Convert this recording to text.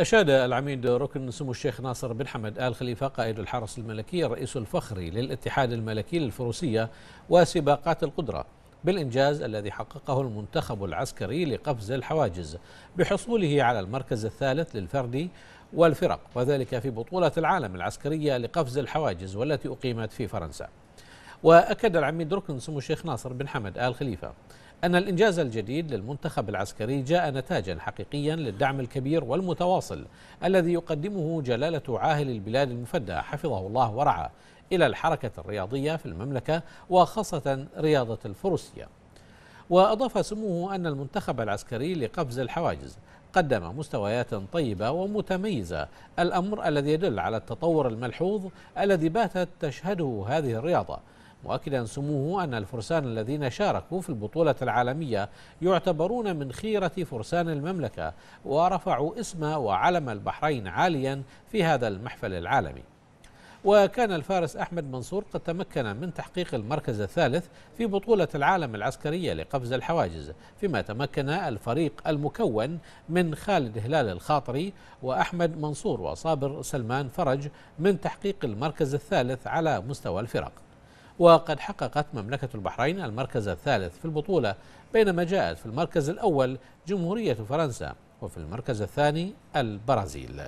أشاد العميد ركن سمو الشيخ ناصر بن حمد آل خليفة قائد الحرس الملكي الرئيس الفخري للاتحاد الملكي للفروسية وسباقات القدرة بالإنجاز الذي حققه المنتخب العسكري لقفز الحواجز بحصوله على المركز الثالث للفردي والفرق وذلك في بطولة العالم العسكرية لقفز الحواجز والتي أقيمت في فرنسا وأكد العميد ركن سمو الشيخ ناصر بن حمد آل خليفة أن الإنجاز الجديد للمنتخب العسكري جاء نتاجا حقيقيا للدعم الكبير والمتواصل الذي يقدمه جلالة عاهل البلاد المفدى حفظه الله ورعاه إلى الحركة الرياضية في المملكة وخاصة رياضة الفروسية وأضاف سموه أن المنتخب العسكري لقفز الحواجز قدم مستويات طيبة ومتميزة الأمر الذي يدل على التطور الملحوظ الذي باتت تشهده هذه الرياضة مؤكدا سموه أن الفرسان الذين شاركوا في البطولة العالمية يعتبرون من خيرة فرسان المملكة ورفعوا اسم وعلم البحرين عاليا في هذا المحفل العالمي وكان الفارس أحمد منصور قد تمكن من تحقيق المركز الثالث في بطولة العالم العسكرية لقفز الحواجز فيما تمكن الفريق المكون من خالد هلال الخاطري وأحمد منصور وصابر سلمان فرج من تحقيق المركز الثالث على مستوى الفرق وقد حققت مملكة البحرين المركز الثالث في البطولة بينما جاءت في المركز الأول جمهورية فرنسا وفي المركز الثاني البرازيل